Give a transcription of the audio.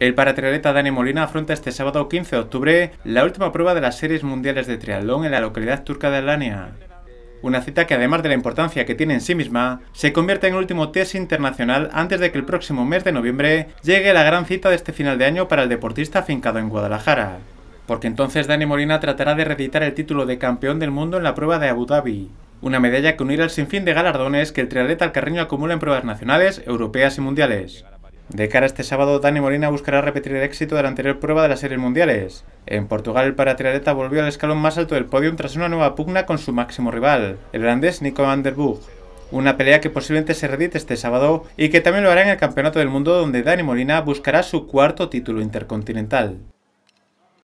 El paratriatleta Dani Molina afronta este sábado 15 de octubre la última prueba de las series mundiales de triatlón en la localidad turca de Alania. Una cita que además de la importancia que tiene en sí misma, se convierte en el último test internacional antes de que el próximo mes de noviembre llegue la gran cita de este final de año para el deportista afincado en Guadalajara. Porque entonces Dani Molina tratará de reeditar el título de campeón del mundo en la prueba de Abu Dhabi, una medalla que unirá el sinfín de galardones que el triatleta alcarreño acumula en pruebas nacionales, europeas y mundiales. De cara a este sábado, Dani Molina buscará repetir el éxito de la anterior prueba de las series mundiales. En Portugal, el paratrialeta volvió al escalón más alto del podium tras una nueva pugna con su máximo rival, el holandés Nico van der Una pelea que posiblemente se redite este sábado y que también lo hará en el Campeonato del Mundo donde Dani Molina buscará su cuarto título intercontinental.